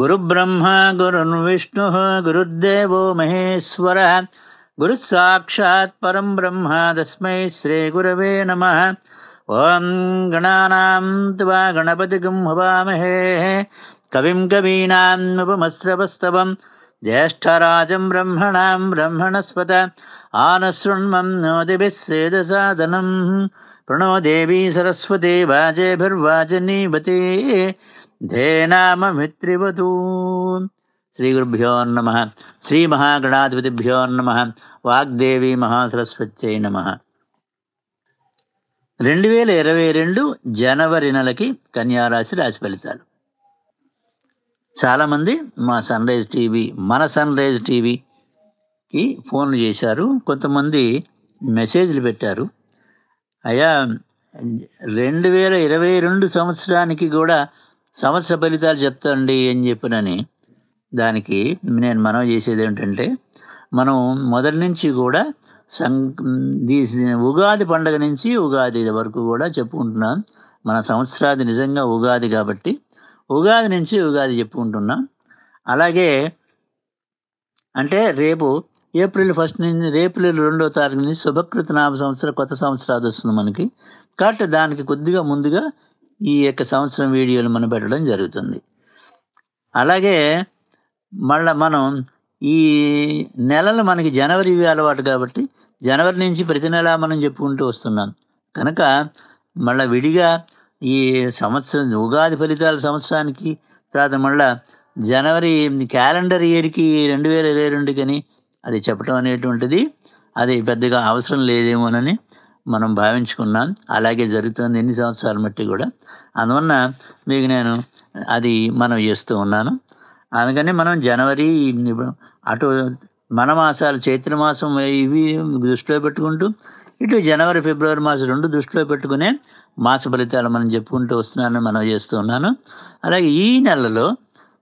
गुरुब्रह्मा गुरुर्विष्णुः गुरुर्देवो महेश्वरः परं ब्रह्म तस्मै श्रीगुरवे नमः ॐ गणानां त्वा गणपतिमहेः कविम् कवीनाम् उपमस्रवस्तवम् ज्येष्ठराजं ब्रह्मणां ब्रह्मणस्पत आनशृण्मोदिभिः प्रणो प्रणोदेवी सरस्वती वाचे ధేనామమిత్రివతూ శ్రీ గురుభ్యో నమ శ్రీ మహాగణాధిపతిభ్యో నమ వాగ్దేవి మహాసరస్వత్యై నమ రెండు వేల ఇరవై రెండు జనవరి నెలకి కన్యారాశి రాశి ఫలితాలు చాలామంది మా సన్ రైజ్ టీవీ మన సన్ రైజ్ టీవీకి ఫోన్లు చేశారు కొంతమంది మెసేజ్లు పెట్టారు అయా రెండు వేల ఇరవై రెండు సంవత్సరానికి కూడా సంవత్సర ఫలితాలు చెప్తాండి అని చెప్పినని దానికి నేను మనం చేసేది ఏంటంటే మనం మొదటి నుంచి కూడా సం ఉగాది పండగ నుంచి ఉగాది వరకు కూడా చెప్పుకుంటున్నాం మన సంవత్సరాది నిజంగా ఉగాది కాబట్టి ఉగాది నుంచి ఉగాది చెప్పుకుంటున్నాం అలాగే అంటే రేపు ఏప్రిల్ ఫస్ట్ నుంచి రేపు రెండో తారీఖు నుంచి శుభకృత నామ సంవత్సరం కొత్త సంవత్సరాది వస్తుంది మనకి కాబట్టి దానికి కొద్దిగా ముందుగా ఈ యొక్క సంవత్సరం వీడియోలు మనం పెట్టడం జరుగుతుంది అలాగే మళ్ళీ మనం ఈ నెలలు మనకి జనవరి అలవాటు కాబట్టి జనవరి నుంచి ప్రతి నెల మనం చెప్పుకుంటూ వస్తున్నాం కనుక మళ్ళా విడిగా ఈ సంవత్సరం ఉగాది ఫలితాలు సంవత్సరానికి తర్వాత మళ్ళీ జనవరి క్యాలెండర్ ఇయర్కి రెండు వేల ఇరవై రెండుకని అది చెప్పడం అనేటువంటిది అది పెద్దగా అవసరం లేదేమోనని మనం భావించుకున్నాం అలాగే జరుగుతుంది ఎన్ని సంవత్సరాలు బట్టి కూడా అందువలన మీకు నేను అది మనం చేస్తూ ఉన్నాను అందుకని మనం జనవరి అటు మన మాసాలు చైత్ర మాసం ఇవి దృష్టిలో పెట్టుకుంటూ ఇటు జనవరి ఫిబ్రవరి మాసం రెండు దృష్టిలో పెట్టుకునే మాస ఫలితాలు మనం చెప్పుకుంటూ వస్తున్నానని మనం చేస్తూ ఉన్నాను అలాగే ఈ నెలలో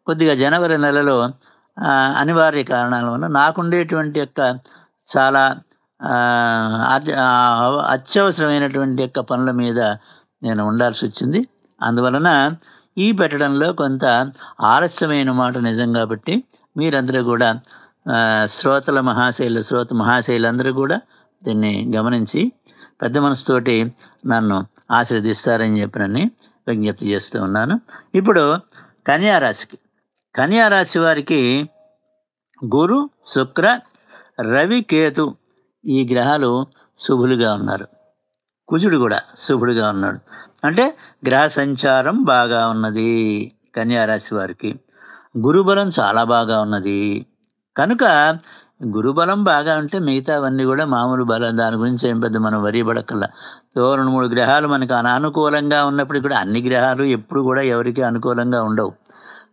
కొద్దిగా జనవరి నెలలో అనివార్య కారణాల వల్ల నాకుండేటువంటి యొక్క చాలా అత్యవసరమైనటువంటి యొక్క పనుల మీద నేను ఉండాల్సి వచ్చింది అందువలన ఈ పెట్టడంలో కొంత ఆలస్యమైన మాట నిజం కాబట్టి మీరందరూ కూడా శ్రోతల మహాశైలు శ్రోత మహాశైలందరూ కూడా దీన్ని గమనించి పెద్ద మనసుతోటి నన్ను ఆశీర్దిస్తారని నన్ను విజ్ఞప్తి చేస్తూ ఉన్నాను ఇప్పుడు కన్యారాశికి కన్యారాశి వారికి గురు శుక్ర రవి కేతు ఈ గ్రహాలు శుభులుగా ఉన్నారు కుజుడు కూడా శుభుడుగా ఉన్నాడు అంటే గ్రహ సంచారం బాగా ఉన్నది కన్యారాశి వారికి గురుబలం చాలా బాగా ఉన్నది కనుక గురుబలం బాగా ఉంటే మిగతావన్నీ కూడా మామూలు బలం దాని గురించి ఏం పెద్ద మనం వరి పడకల్లా రెండు మూడు గ్రహాలు మనకు అననుకూలంగా ఉన్నప్పుడు కూడా అన్ని గ్రహాలు ఎప్పుడు కూడా ఎవరికి అనుకూలంగా ఉండవు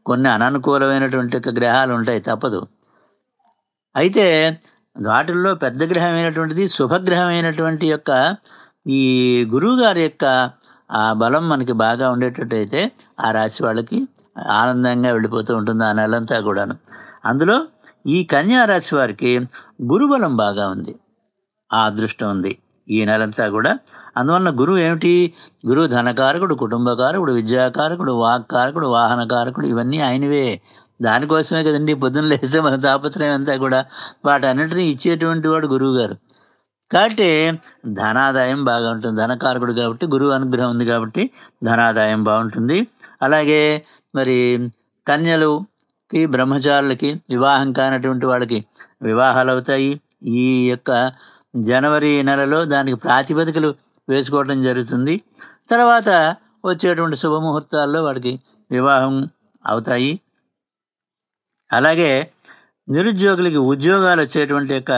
కొన్ని అననుకూలమైనటువంటి గ్రహాలు ఉంటాయి తప్పదు అయితే వాటిల్లో పెద్ద గ్రహమైనటువంటిది శుభగ్రహమైనటువంటి యొక్క ఈ గురువు గారి యొక్క ఆ బలం మనకి బాగా ఉండేటట్టయితే ఆ రాశి వాళ్ళకి ఆనందంగా వెళ్ళిపోతూ ఉంటుంది ఆ నెలంతా కూడాను అందులో ఈ కన్యా రాశి వారికి గురుబలం బాగా ఉంది ఆ అదృష్టం ఉంది ఈ నెలంతా కూడా అందువలన గురువు ఏమిటి గురువు ధనకారకుడు కుటుంబకారకుడు విద్యాకారకుడు వాక్కారకుడు వాహనకారకుడు ఇవన్నీ ఆయనవే దానికోసమే కదండి పొద్దున్న లేస్తే మన తాపత్రయం అంతా కూడా వాటన్నిటిని ఇచ్చేటువంటి వాడు గురువు గారు కాబట్టి ధనాదాయం బాగా ఉంటుంది ధనకారకుడు కాబట్టి గురువు అనుగ్రహం ఉంది కాబట్టి ధనాదాయం బాగుంటుంది అలాగే మరి కన్యలుకి బ్రహ్మచారులకి వివాహం కానటువంటి వాళ్ళకి వివాహాలు అవుతాయి ఈ యొక్క జనవరి నెలలో దానికి ప్రాతిపదికలు వేసుకోవడం జరుగుతుంది తర్వాత వచ్చేటువంటి శుభముహూర్తాల్లో వాడికి వివాహం అవుతాయి అలాగే నిరుద్యోగులకి ఉద్యోగాలు వచ్చేటువంటి యొక్క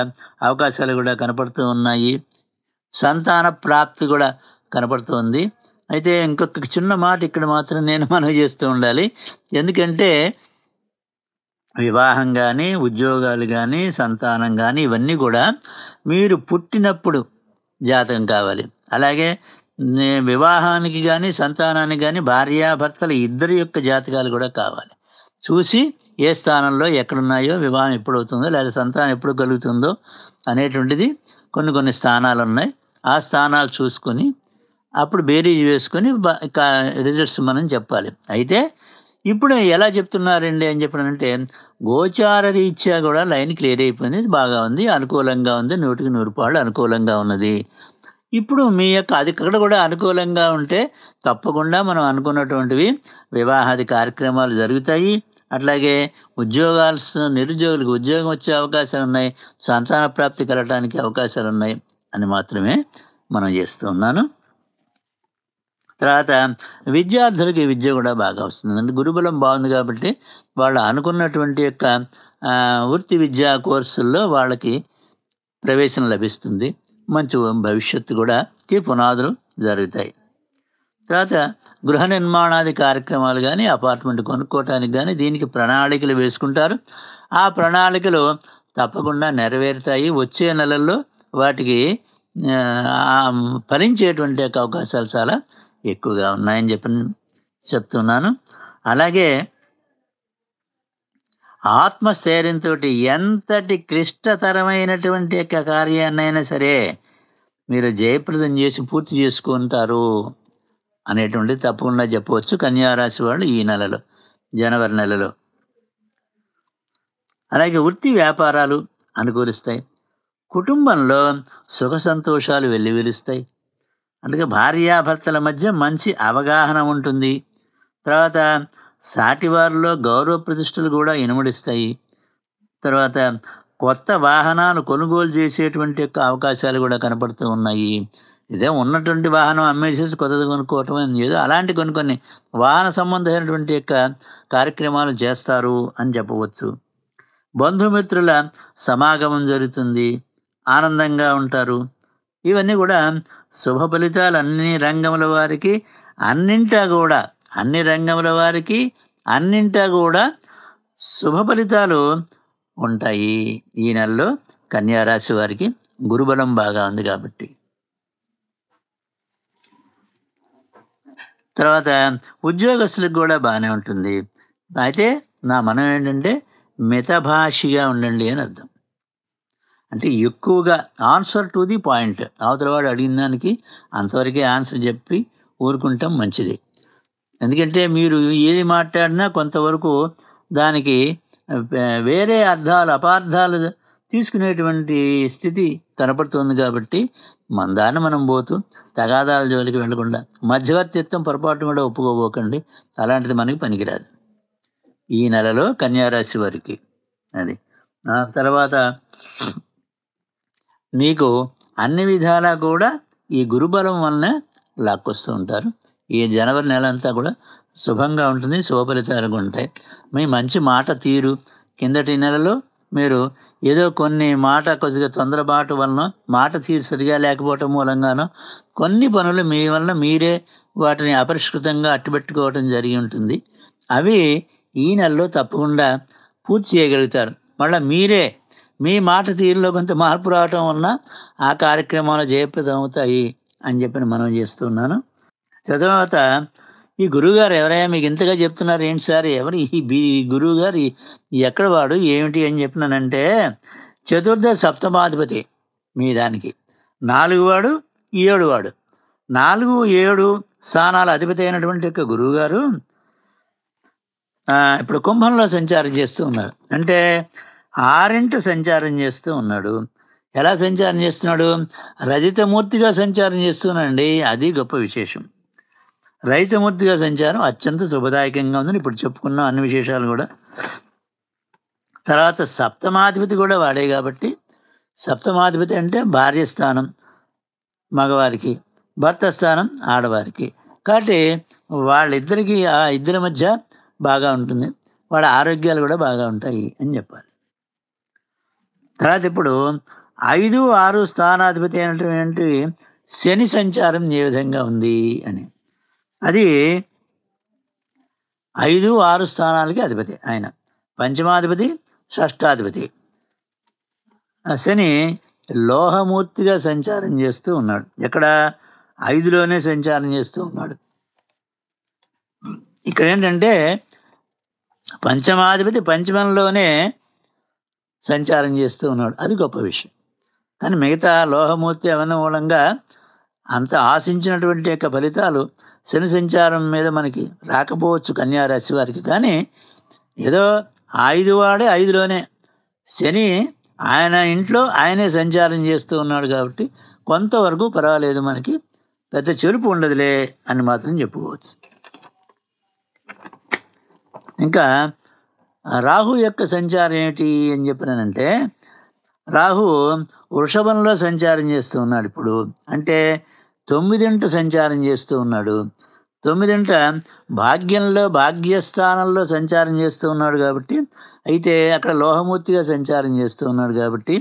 అవకాశాలు కూడా కనపడుతూ ఉన్నాయి సంతాన ప్రాప్తి కూడా కనపడుతుంది అయితే ఇంకొక చిన్న మాట ఇక్కడ మాత్రం నేను మనం చేస్తూ ఉండాలి ఎందుకంటే వివాహం కానీ ఉద్యోగాలు కానీ సంతానం కానీ ఇవన్నీ కూడా మీరు పుట్టినప్పుడు జాతకం కావాలి అలాగే వివాహానికి కానీ సంతానానికి కానీ భార్యాభర్తలు ఇద్దరి యొక్క జాతకాలు కూడా కావాలి చూసి ఏ స్థానంలో ఎక్కడున్నాయో వివాహం ఎప్పుడు అవుతుందో లేదా సంతానం ఎప్పుడు కలుగుతుందో అనేటువంటిది కొన్ని కొన్ని స్థానాలు ఉన్నాయి ఆ స్థానాలు చూసుకొని అప్పుడు బేరీజ్ వేసుకొని రిజల్ట్స్ మనం చెప్పాలి అయితే ఇప్పుడు ఎలా చెప్తున్నారండి అని చెప్పినంటే గోచార రీత్యా కూడా లైన్ క్లియర్ అయిపోయింది బాగా ఉంది అనుకూలంగా ఉంది నూటికి నూరు పాళ్ళు అనుకూలంగా ఉన్నది ఇప్పుడు మీ యొక్క అది ఇక్కడ కూడా అనుకూలంగా ఉంటే తప్పకుండా మనం అనుకున్నటువంటివి వివాహాది కార్యక్రమాలు జరుగుతాయి అట్లాగే ఉద్యోగాలు నిరుద్యోగులకు ఉద్యోగం వచ్చే అవకాశాలు ఉన్నాయి సంతాన ప్రాప్తి కలగడానికి అవకాశాలు ఉన్నాయి అని మాత్రమే మనం చేస్తూ ఉన్నాను తర్వాత విద్యార్థులకి విద్య కూడా బాగా వస్తుంది అంటే గురుబలం బాగుంది కాబట్టి వాళ్ళు అనుకున్నటువంటి యొక్క వృత్తి విద్యా కోర్సుల్లో వాళ్ళకి ప్రవేశం లభిస్తుంది మంచి భవిష్యత్తు కూడా పునాదులు జరుగుతాయి తర్వాత గృహ నిర్మాణాది కార్యక్రమాలు కానీ అపార్ట్మెంట్ కొనుక్కోవటానికి కానీ దీనికి ప్రణాళికలు వేసుకుంటారు ఆ ప్రణాళికలు తప్పకుండా నెరవేరుతాయి వచ్చే నెలల్లో వాటికి ఫలించేటువంటి అవకాశాలు చాలా ఎక్కువగా ఉన్నాయని చెప్పి చెప్తున్నాను అలాగే ఆత్మస్థైర్యంతో ఎంతటి క్లిష్టతరమైనటువంటి యొక్క కార్యాన్నైనా సరే మీరు జయప్రదం చేసి పూర్తి చేసుకుంటారు అనేటువంటిది తప్పకుండా చెప్పవచ్చు కన్యారాశి వాళ్ళు ఈ నెలలో జనవరి నెలలో అలాగే వృత్తి వ్యాపారాలు అనుకూలిస్తాయి కుటుంబంలో సుఖ సంతోషాలు వెల్లివిరుస్తాయి అందుకే భార్యాభర్తల మధ్య మంచి అవగాహన ఉంటుంది తర్వాత సాటివారిలో గౌరవ ప్రతిష్టలు కూడా ఇనుమడిస్తాయి తర్వాత కొత్త వాహనాలు కొనుగోలు చేసేటువంటి యొక్క అవకాశాలు కూడా కనపడుతూ ఉన్నాయి ఇదే ఉన్నటువంటి వాహనం అమ్మేసేసి కొత్తది కొనుక్కోవటం ఏదో అలాంటి కొన్ని కొన్ని వాహన సంబంధమైనటువంటి యొక్క కార్యక్రమాలు చేస్తారు అని చెప్పవచ్చు బంధుమిత్రుల సమాగమం జరుగుతుంది ఆనందంగా ఉంటారు ఇవన్నీ కూడా శుభ ఫలితాలు అన్ని రంగముల వారికి అన్నింటా కూడా అన్ని రంగముల వారికి అన్నింటా కూడా శుభ ఫలితాలు ఉంటాయి ఈ నెలలో కన్యారాశి వారికి గురుబలం బాగా ఉంది కాబట్టి తర్వాత ఉద్యోగస్తులకు కూడా బాగానే ఉంటుంది అయితే నా మనం ఏంటంటే మితభాషిగా ఉండండి అని అర్థం అంటే ఎక్కువగా ఆన్సర్ టు ది పాయింట్ అవతలవాడు అడిగిన దానికి అంతవరకే ఆన్సర్ చెప్పి ఊరుకుంటాం మంచిది ఎందుకంటే మీరు ఏది మాట్లాడినా కొంతవరకు దానికి వేరే అర్థాలు అపార్థాలు తీసుకునేటువంటి స్థితి కనపడుతుంది కాబట్టి మందాన మనం పోతూ తగాదాల జోలికి వెళ్లకుండా మధ్యవర్తిత్వం పొరపాటు కూడా ఒప్పుకోబోకండి అలాంటిది మనకి పనికిరాదు ఈ నెలలో కన్యారాశి వారికి అది ఆ తర్వాత మీకు అన్ని విధాలా కూడా ఈ గురుబలం వలన లాక్కొస్తూ ఉంటారు ఈ జనవరి నెల అంతా కూడా శుభంగా ఉంటుంది శుభ ఫలితాలుగా ఉంటాయి మీ మంచి మాట తీరు కిందటి నెలలో మీరు ఏదో కొన్ని మాట కొద్దిగా తొందరబాటు వలన మాట తీరు సరిగా లేకపోవటం మూలంగానో కొన్ని పనులు మీ వలన మీరే వాటిని అపరిష్కృతంగా అట్టుబెట్టుకోవటం జరిగి ఉంటుంది అవి ఈ నెలలో తప్పకుండా పూర్తి చేయగలుగుతారు మళ్ళీ మీరే మీ మాట తీరులో కొంత మార్పు రావటం వలన ఆ కార్యక్రమాలు జయప్రదం అవుతాయి అని చెప్పి మనం చేస్తున్నాను తర్వాత ఈ గురువుగారు ఎవరయ్యా మీకు ఇంతగా చెప్తున్నారు ఏంటి సార్ ఎవరు ఈ గురువు గారు ఎక్కడ వాడు ఏమిటి అని చెప్పినానంటే చతుర్థ సప్తమాధిపతి మీ దానికి నాలుగువాడు ఏడువాడు నాలుగు ఏడు స్థానాల అధిపతి అయినటువంటి యొక్క గురువుగారు ఇప్పుడు కుంభంలో సంచారం చేస్తూ ఉన్నారు అంటే ఆరింట సంచారం చేస్తూ ఉన్నాడు ఎలా సంచారం చేస్తున్నాడు రజితమూర్తిగా సంచారం చేస్తున్నాడు అది గొప్ప విశేషం రైతమూర్తిగా సంచారం అత్యంత శుభదాయకంగా ఉందని ఇప్పుడు చెప్పుకున్నాం అన్ని విశేషాలు కూడా తర్వాత సప్తమాధిపతి కూడా వాడే కాబట్టి సప్తమాధిపతి అంటే భార్య స్థానం మగవారికి భర్త స్థానం ఆడవారికి కాబట్టి వాళ్ళిద్దరికీ ఆ ఇద్దరి మధ్య బాగా ఉంటుంది వాళ్ళ ఆరోగ్యాలు కూడా బాగా ఉంటాయి అని చెప్పాలి తర్వాత ఇప్పుడు ఐదు ఆరు స్థానాధిపతి అనేటువంటి శని సంచారం ఏ విధంగా ఉంది అని అది ఐదు ఆరు స్థానాలకి అధిపతి ఆయన పంచమాధిపతి షష్టాధిపతి శని లోహమూర్తిగా సంచారం చేస్తూ ఉన్నాడు ఎక్కడ ఐదులోనే సంచారం చేస్తూ ఉన్నాడు ఇక్కడ ఏంటంటే పంచమాధిపతి పంచమంలోనే సంచారం చేస్తూ ఉన్నాడు అది గొప్ప విషయం కానీ మిగతా లోహమూర్తి మూలంగా అంత ఆశించినటువంటి యొక్క ఫలితాలు శని సంచారం మీద మనకి రాకపోవచ్చు కన్యారాశి వారికి కానీ ఏదో ఐదు వాడే ఐదులోనే శని ఆయన ఇంట్లో ఆయనే సంచారం చేస్తూ ఉన్నాడు కాబట్టి కొంతవరకు పర్వాలేదు మనకి పెద్ద చెరుపు ఉండదులే అని మాత్రం చెప్పుకోవచ్చు ఇంకా రాహు యొక్క సంచారం ఏమిటి అని చెప్పినానంటే రాహు వృషభంలో సంచారం చేస్తూ ఉన్నాడు ఇప్పుడు అంటే తొమ్మిదింట సంచారం చేస్తూ ఉన్నాడు తొమ్మిదింట భాగ్యంలో భాగ్యస్థానంలో సంచారం చేస్తూ ఉన్నాడు కాబట్టి అయితే అక్కడ లోహమూర్తిగా సంచారం చేస్తూ ఉన్నాడు కాబట్టి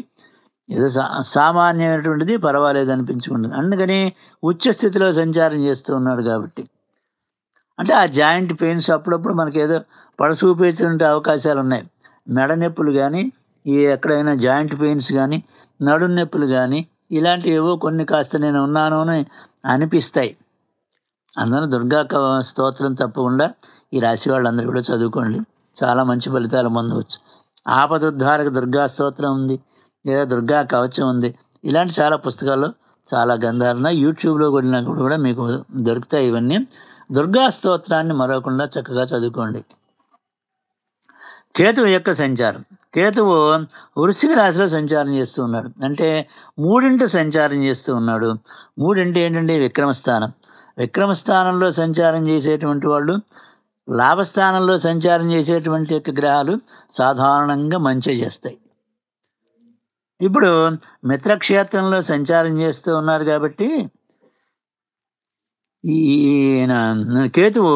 ఏదో సామాన్యమైనటువంటిది పర్వాలేదు అనిపించుకుంటుంది అందుకని ఉచ్చస్థితిలో సంచారం చేస్తూ ఉన్నాడు కాబట్టి అంటే ఆ జాయింట్ పెయిన్స్ అప్పుడప్పుడు మనకి ఏదో పడసూపేసినటువంటి అవకాశాలు ఉన్నాయి మెడ నొప్పులు కానీ ఈ ఎక్కడైనా జాయింట్ పెయిన్స్ కానీ నడు నొప్పులు కానీ ఏవో కొన్ని కాస్త నేను ఉన్నాను అని అనిపిస్తాయి అందరూ దుర్గా స్తోత్రం తప్పకుండా ఈ రాశి వాళ్ళందరూ కూడా చదువుకోండి చాలా మంచి ఫలితాలు పొందవచ్చు ఆపదుద్ధారక దుర్గా స్తోత్రం ఉంది లేదా దుర్గా కవచం ఉంది ఇలాంటి చాలా పుస్తకాలు చాలా గంధాలున్న యూట్యూబ్లో కూడా కూడా మీకు దొరుకుతాయి ఇవన్నీ దుర్గా స్తోత్రాన్ని మరవకుండా చక్కగా చదువుకోండి కేతువు యొక్క సంచారం కేతువు వృశ్చిక రాశిలో సంచారం చేస్తూ ఉన్నాడు అంటే మూడింటి సంచారం చేస్తూ ఉన్నాడు మూడింటి ఏంటంటే విక్రమస్థానం విక్రమస్థానంలో సంచారం చేసేటువంటి వాళ్ళు లాభస్థానంలో సంచారం చేసేటువంటి యొక్క గ్రహాలు సాధారణంగా మంచి చేస్తాయి ఇప్పుడు మిత్రక్షేత్రంలో సంచారం చేస్తూ ఉన్నారు కాబట్టి ఈయన కేతువు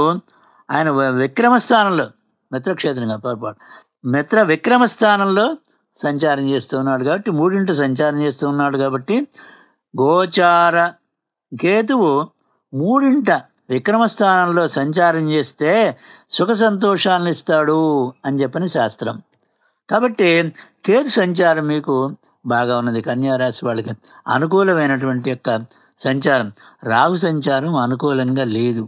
ఆయన విక్రమస్థానంలో మిత్రక్షేత్రంగా పొరపాటు మిత్ర విక్రమ స్థానంలో సంచారం చేస్తూ ఉన్నాడు కాబట్టి మూడింటి సంచారం చేస్తూ ఉన్నాడు కాబట్టి గోచార కేతువు మూడింట విక్రమ స్థానంలో సంచారం చేస్తే సుఖ సంతోషాలను ఇస్తాడు అని చెప్పని శాస్త్రం కాబట్టి కేతు సంచారం మీకు బాగా ఉన్నది కన్యారాశి వాళ్ళకి అనుకూలమైనటువంటి యొక్క సంచారం రాహు సంచారం అనుకూలంగా లేదు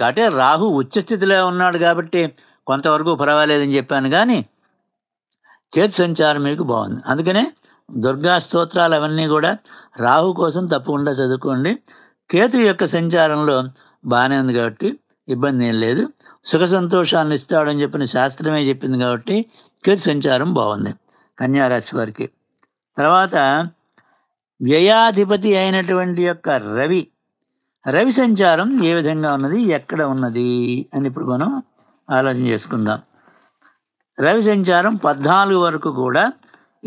కాబట్టి రాహు ఉచ్చస్థితిలో ఉన్నాడు కాబట్టి కొంతవరకు పర్వాలేదని చెప్పాను కానీ కేతు సంచారం మీకు బాగుంది అందుకనే దుర్గా స్తోత్రాలు అవన్నీ కూడా రాహు కోసం తప్పకుండా చదువుకోండి కేతు యొక్క సంచారంలో బాగానే ఉంది కాబట్టి ఇబ్బంది ఏం లేదు సుఖ సంతోషాలను ఇస్తాడని చెప్పిన శాస్త్రమే చెప్పింది కాబట్టి కేతు సంచారం బాగుంది కన్యారాశి వారికి తర్వాత వ్యయాధిపతి అయినటువంటి యొక్క రవి రవి సంచారం ఏ విధంగా ఉన్నది ఎక్కడ ఉన్నది అని ఇప్పుడు మనం ఆలోచన చేసుకుందాం రవి సంచారం పద్నాలుగు వరకు కూడా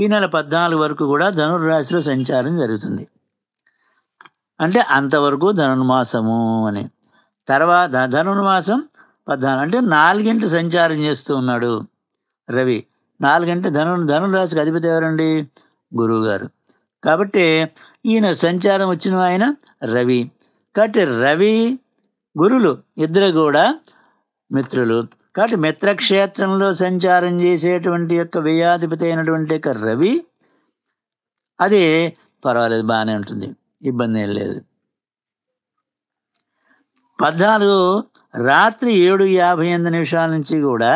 ఈ నెల పద్నాలుగు వరకు కూడా ధనుర్రాశిలో సంచారం జరుగుతుంది అంటే అంతవరకు ధనుర్మాసము అని తర్వాత ధనుర్మాసం పద్నాలుగు అంటే నాలుగింట సంచారం చేస్తూ ఉన్నాడు రవి నాలుగంటే ధను ధనుర్రాశికి అధిపతి ఎవరండి గురువుగారు కాబట్టి ఈయన సంచారం వచ్చిన ఆయన రవి కాబట్టి రవి గురులు ఇద్దరు కూడా మిత్రులు కాబట్టి మిత్రక్షేత్రంలో సంచారం చేసేటువంటి యొక్క వ్యయాధిపతి అయినటువంటి యొక్క రవి అది పర్వాలేదు బాగానే ఉంటుంది ఇబ్బంది ఏం లేదు పద్నాలుగు రాత్రి ఏడు యాభై ఎనిమిది నిమిషాల నుంచి కూడా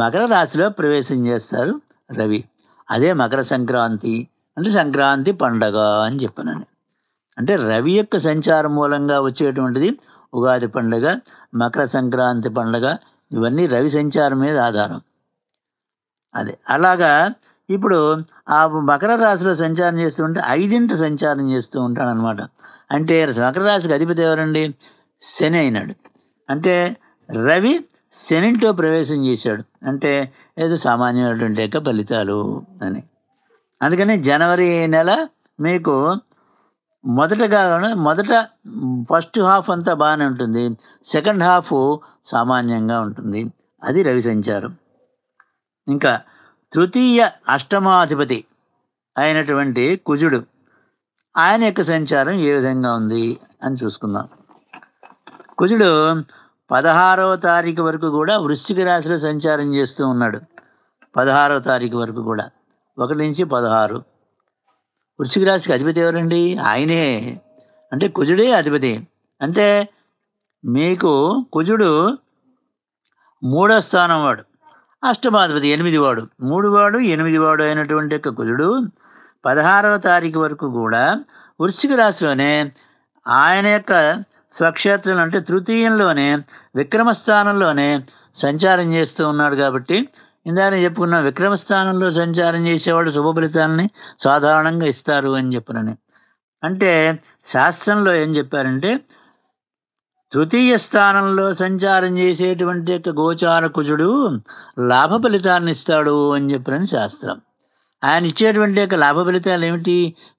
మకర రాశిలో ప్రవేశం చేస్తారు రవి అదే మకర సంక్రాంతి అంటే సంక్రాంతి పండగ అని చెప్పినాను అంటే రవి యొక్క సంచారం మూలంగా వచ్చేటువంటిది ఉగాది పండుగ మకర సంక్రాంతి పండుగ ఇవన్నీ రవి సంచారం మీద ఆధారం అదే అలాగా ఇప్పుడు ఆ మకర రాశిలో సంచారం చేస్తూ ఉంటే ఐదింట సంచారం చేస్తూ ఉంటాడు అనమాట అంటే మకర రాశికి అధిపతి ఎవరండి శని అయినాడు అంటే రవి శనింటో ప్రవేశం చేశాడు అంటే ఏదో సామాన్యమైనటువంటి యొక్క ఫలితాలు అని అందుకని జనవరి నెల మీకు మొదటగా మొదట ఫస్ట్ హాఫ్ అంతా బాగానే ఉంటుంది సెకండ్ హాఫ్ సామాన్యంగా ఉంటుంది అది రవి సంచారం ఇంకా తృతీయ అష్టమాధిపతి అయినటువంటి కుజుడు ఆయన యొక్క సంచారం ఏ విధంగా ఉంది అని చూసుకుందాం కుజుడు పదహారవ తారీఖు వరకు కూడా వృశ్చిక రాశిలో సంచారం చేస్తూ ఉన్నాడు పదహారవ తారీఖు వరకు కూడా ఒకటి నుంచి పదహారు వృషిక రాశికి అధిపతి ఎవరండి ఆయనే అంటే కుజుడే అధిపతి అంటే మీకు కుజుడు మూడో స్థానం వాడు అష్టమాధిపతి ఎనిమిది వాడు మూడు వాడు ఎనిమిది వాడు అయినటువంటి యొక్క కుజుడు పదహారవ తారీఖు వరకు కూడా వృశ్చిక రాశిలోనే ఆయన యొక్క స్వక్షేత్రంలో అంటే తృతీయంలోనే విక్రమ స్థానంలోనే సంచారం చేస్తూ ఉన్నాడు కాబట్టి ఇందాక చెప్పుకున్న విక్రమ స్థానంలో సంచారం చేసేవాడు శుభ ఫలితాలని సాధారణంగా ఇస్తారు అని చెప్పనని అంటే శాస్త్రంలో ఏం చెప్పారంటే తృతీయ స్థానంలో సంచారం చేసేటువంటి యొక్క గోచార కుజుడు లాభ ఫలితాన్ని ఇస్తాడు అని చెప్పినని శాస్త్రం ఆయన ఇచ్చేటువంటి యొక్క లాభ ఫలితాలు ఏమిటి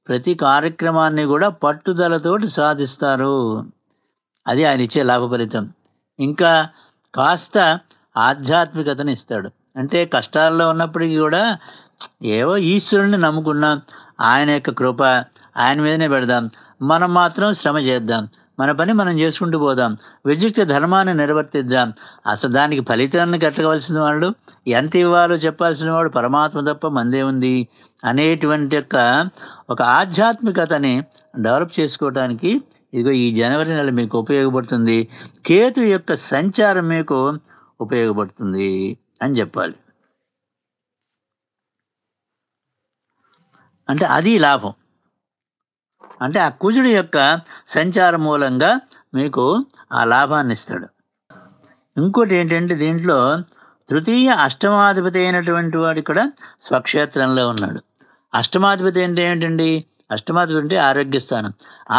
ప్రతి కార్యక్రమాన్ని కూడా పట్టుదలతోటి సాధిస్తారు అది ఆయన ఇచ్చే లాభ ఫలితం ఇంకా కాస్త ఆధ్యాత్మికతను ఇస్తాడు అంటే కష్టాల్లో ఉన్నప్పటికీ కూడా ఏవో ఈశ్వరుని నమ్ముకున్నాం ఆయన యొక్క కృప ఆయన మీదనే పెడదాం మనం మాత్రం శ్రమ చేద్దాం మన పని మనం చేసుకుంటూ పోదాం విద్యుక్తి ధర్మాన్ని నిర్వర్తిద్దాం అసలు దానికి ఫలితాన్ని కట్టవలసిన వాళ్ళు ఎంత ఇవ్వాలో చెప్పాల్సిన వాడు పరమాత్మ తప్ప మందే ఉంది అనేటువంటి యొక్క ఒక ఆధ్యాత్మికతని డెవలప్ చేసుకోవడానికి ఇదిగో ఈ జనవరి నెల మీకు ఉపయోగపడుతుంది కేతు యొక్క సంచారం మీకు ఉపయోగపడుతుంది అని చెప్పాలి అంటే అది లాభం అంటే ఆ కుజుడి యొక్క సంచార మూలంగా మీకు ఆ లాభాన్ని ఇస్తాడు ఇంకోటి ఏంటంటే దీంట్లో తృతీయ అష్టమాధిపతి అయినటువంటి వాడు ఇక్కడ స్వక్షేత్రంలో ఉన్నాడు అష్టమాధిపతి అంటే ఏంటండి అష్టమాధిపతి అంటే ఆరోగ్య స్థానం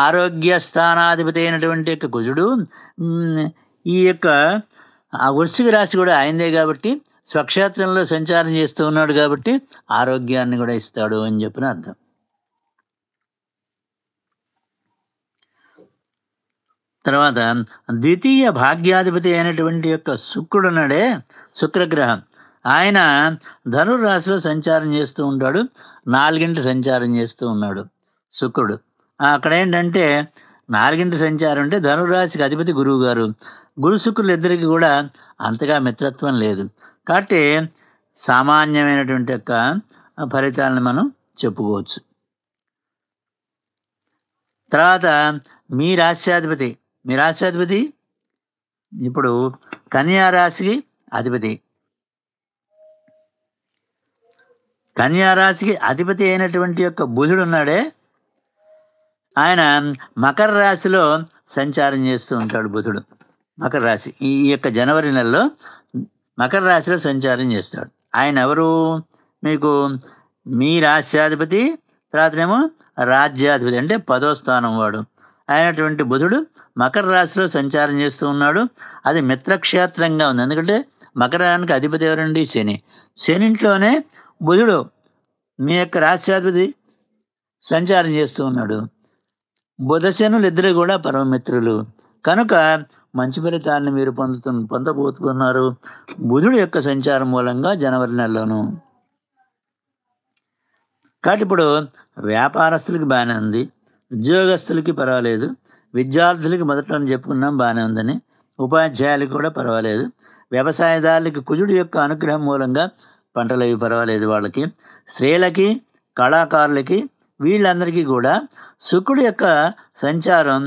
ఆరోగ్య స్థానాధిపతి అయినటువంటి యొక్క కుజుడు ఈ యొక్క ఆ వృశ్చిక రాశి కూడా ఆయనదే కాబట్టి స్వక్షేత్రంలో సంచారం చేస్తూ ఉన్నాడు కాబట్టి ఆరోగ్యాన్ని కూడా ఇస్తాడు అని చెప్పిన అర్థం తర్వాత ద్వితీయ భాగ్యాధిపతి అయినటువంటి యొక్క శుక్రుడు నడే శుక్రగ్రహం ఆయన ధనుర్రాశిలో సంచారం చేస్తూ ఉంటాడు నాలుగింటి సంచారం చేస్తూ ఉన్నాడు శుక్రుడు అక్కడ ఏంటంటే నాలుగింటి సంచారం అంటే ధనురాశికి అధిపతి గురువు గారు గురు శుక్రులు ఇద్దరికి కూడా అంతగా మిత్రత్వం లేదు కాబట్టి సామాన్యమైనటువంటి యొక్క ఫలితాలను మనం చెప్పుకోవచ్చు తర్వాత మీ రాశ్యాధిపతి మీ రాశ్యాధిపతి ఇప్పుడు కన్యా రాశికి అధిపతి కన్యా రాశికి అధిపతి అయినటువంటి యొక్క బుధుడు ఉన్నాడే ఆయన మకర రాశిలో సంచారం చేస్తూ ఉంటాడు బుధుడు మకర రాశి ఈ యొక్క జనవరి నెలలో మకర రాశిలో సంచారం చేస్తాడు ఆయన ఎవరు మీకు మీ రాశ్యాధిపతి తర్వాతనేమో రాజ్యాధిపతి అంటే పదో స్థానం వాడు అయినటువంటి బుధుడు మకర రాశిలో సంచారం చేస్తూ ఉన్నాడు అది మిత్రక్షేత్రంగా ఉంది ఎందుకంటే మకరానికి అధిపతి ఎవరండి శని శనింట్లోనే బుధుడు మీ యొక్క రాశ్యాధిపతి సంచారం చేస్తూ ఉన్నాడు బుధశనులు ఇద్దరు కూడా పరమమిత్రులు కనుక మంచి ఫలితాలను మీరు పొందుతు పొందబోతున్నారు బుధుడు యొక్క సంచారం మూలంగా జనవరి నెలలోను కాబట్టి ఇప్పుడు వ్యాపారస్తులకి బాగానే ఉంది ఉద్యోగస్తులకి పర్వాలేదు విద్యార్థులకి మొదట్లో చెప్పుకున్నాం బాగానే ఉందని ఉపాధ్యాయులకు కూడా పర్వాలేదు వ్యవసాయదారులకి కుజుడు యొక్క అనుగ్రహం మూలంగా పంటలు అవి పర్వాలేదు వాళ్ళకి స్త్రీలకి కళాకారులకి వీళ్ళందరికీ కూడా శుక్రుడు యొక్క సంచారం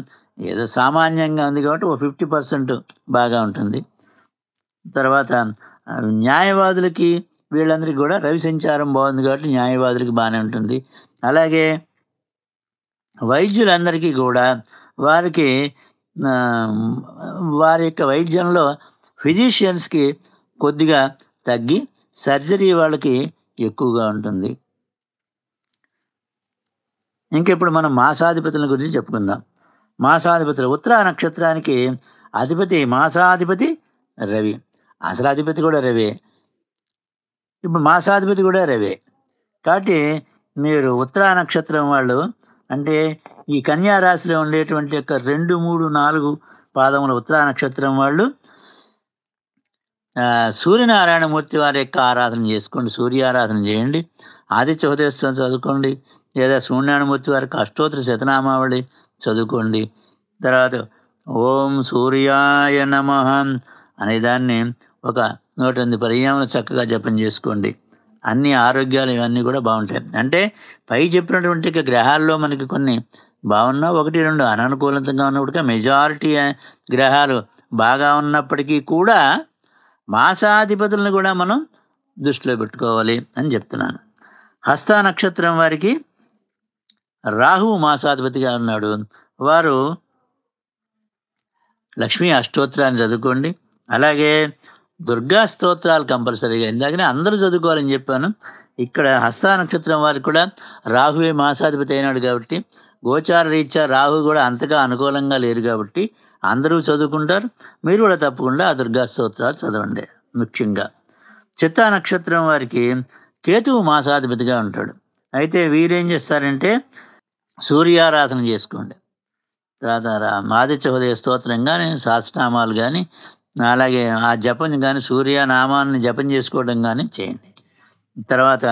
ఏదో సామాన్యంగా ఉంది కాబట్టి ఓ ఫిఫ్టీ పర్సెంట్ బాగా ఉంటుంది తర్వాత న్యాయవాదులకి వీళ్ళందరికీ కూడా రవి సంచారం బాగుంది కాబట్టి న్యాయవాదులకి బాగానే ఉంటుంది అలాగే వైద్యులందరికీ కూడా వారికి వారి యొక్క వైద్యంలో ఫిజిషియన్స్కి కొద్దిగా తగ్గి సర్జరీ వాళ్ళకి ఎక్కువగా ఉంటుంది ఇంకెప్పుడు మనం మాసాధిపతుల గురించి చెప్పుకుందాం మాసాధిపతులు ఉత్తర నక్షత్రానికి అధిపతి మాసాధిపతి రవి అసలు అధిపతి కూడా రవి ఇప్పుడు మాసాధిపతి కూడా రవి కాబట్టి మీరు ఉత్తర నక్షత్రం వాళ్ళు అంటే ఈ కన్యా రాశిలో ఉండేటువంటి యొక్క రెండు మూడు నాలుగు పాదముల ఉత్తర నక్షత్రం వాళ్ళు సూర్యనారాయణమూర్తి వారి యొక్క ఆరాధన చేసుకోండి సూర్యారాధన చేయండి ఆదిత్య ఉదయస్థం చదువుకోండి లేదా సూర్యనారాయణమూర్తి వారి అష్టోత్తర శతనామావళి చదువుకోండి తర్వాత ఓం సూర్యాయ నమ అనే దాన్ని ఒక నూట ఎనిమిది పర్యామలు చక్కగా జపం చేసుకోండి అన్ని ఆరోగ్యాలు ఇవన్నీ కూడా బాగుంటాయి అంటే పై చెప్పినటువంటి గ్రహాల్లో మనకి కొన్ని బాగున్నా ఒకటి రెండు అననుకూలంగా ఉన్నప్పటికీ మెజారిటీ గ్రహాలు బాగా ఉన్నప్పటికీ కూడా మాసాధిపతులను కూడా మనం దృష్టిలో పెట్టుకోవాలి అని చెప్తున్నాను హస్త నక్షత్రం వారికి రాహువు మాసాధిపతిగా ఉన్నాడు వారు లక్ష్మీ అష్టోత్తరాన్ని చదువుకోండి అలాగే దుర్గా స్తోత్రాలు కంపల్సరీగా ఇందాకనే అందరూ చదువుకోవాలని చెప్పాను ఇక్కడ హస్తా నక్షత్రం వారికి కూడా రాహువే మాసాధిపతి అయినాడు కాబట్టి గోచార రీత్యా రాహు కూడా అంతగా అనుకూలంగా లేరు కాబట్టి అందరూ చదువుకుంటారు మీరు కూడా తప్పకుండా ఆ దుర్గా స్తోత్రాలు చదవండి ముఖ్యంగా చిత్తా నక్షత్రం వారికి కేతువు మాసాధిపతిగా ఉంటాడు అయితే వీరేం చేస్తారంటే సూర్యారాధన చేసుకోండి తర్వాత ఆదిత్య ఉదయ స్తోత్రం కానీ శాస్త్రనామాలు కానీ అలాగే ఆ జపం కానీ సూర్యనామాన్ని జపం చేసుకోవడం కానీ చేయండి తర్వాత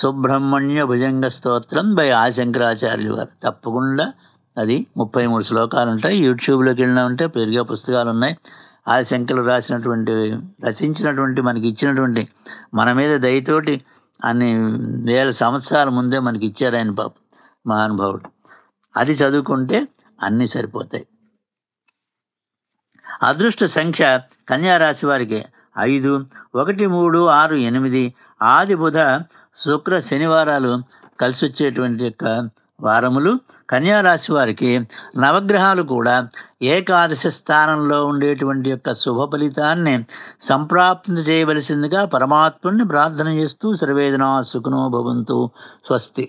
సుబ్రహ్మణ్య భుజంగ స్తోత్రం బై ఆశంకరాచార్యులు వారు తప్పకుండా అది ముప్పై మూడు శ్లోకాలు ఉంటాయి యూట్యూబ్లోకి వెళ్ళినా ఉంటే పెరిగే పుస్తకాలు ఉన్నాయి ఆశంకలు రాసినటువంటి రచించినటువంటి మనకి ఇచ్చినటువంటి మన మీద దయతోటి అన్ని వేల సంవత్సరాల ముందే మనకి ఇచ్చారు ఆయన పాపం మహానుభావుడు అది చదువుకుంటే అన్నీ సరిపోతాయి అదృష్ట సంఖ్య కన్యారాశి వారికి ఐదు ఒకటి మూడు ఆరు ఎనిమిది ఆది బుధ శుక్ర శనివారాలు కలిసి వచ్చేటువంటి యొక్క వారములు కన్యారాశి వారికి నవగ్రహాలు కూడా ఏకాదశి స్థానంలో ఉండేటువంటి యొక్క శుభ ఫలితాన్ని సంప్రాప్తి చేయవలసిందిగా పరమాత్ముని ప్రార్థన చేస్తూ సర్వేదన సుఖనో భవంతు స్వస్తి